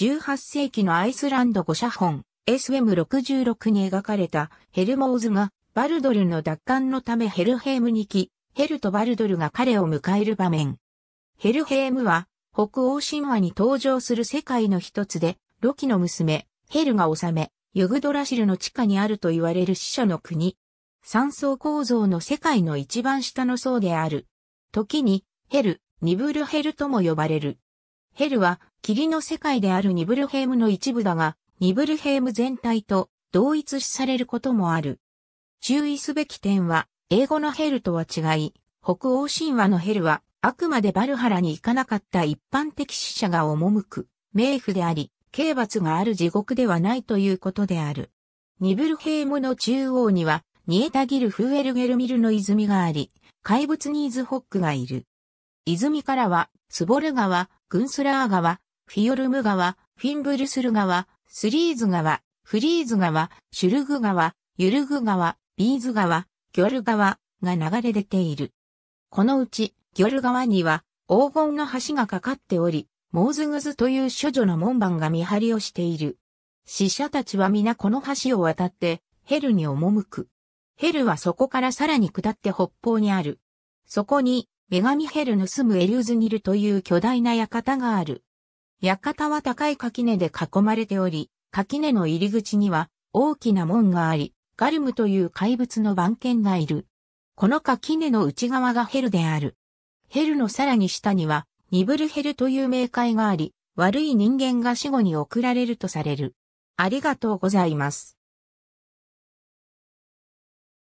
18世紀のアイスランド語写本 SM66 に描かれたヘルモーズがバルドルの奪還のためヘルヘームに来、ヘルとバルドルが彼を迎える場面。ヘルヘームは北欧神話に登場する世界の一つで、ロキの娘、ヘルが治め、ユグドラシルの地下にあると言われる死者の国。三層構造の世界の一番下の層である。時に、ヘル、ニブルヘルとも呼ばれる。ヘルは、霧の世界であるニブルヘイムの一部だが、ニブルヘイム全体と同一視されることもある。注意すべき点は、英語のヘルとは違い、北欧神話のヘルは、あくまでバルハラに行かなかった一般的死者が赴く、冥府であり、刑罰がある地獄ではないということである。ニブルヘイムの中央には、ニエタギル・フーエルゲルミルの泉があり、怪物ニーズホックがいる。泉からは、スボル川、グンスラー川、フィヨルム川、フィンブルスル川、スリーズ川、フリーズ川、シュルグ川、ユルグ川、ビーズ川、ギョル川が流れ出ている。このうち、ギョル川には黄金の橋がかかっており、モーズグズという諸女の門番が見張りをしている。死者たちは皆この橋を渡って、ヘルに赴く。ヘルはそこからさらに下って北方にある。そこに、女神ヘルヌ住むエリュズニルという巨大な館がある。館は高い垣根で囲まれており、垣根の入り口には大きな門があり、ガルムという怪物の番犬がいる。この垣根の内側がヘルである。ヘルのさらに下には、ニブルヘルという冥界があり、悪い人間が死後に送られるとされる。ありがとうございます。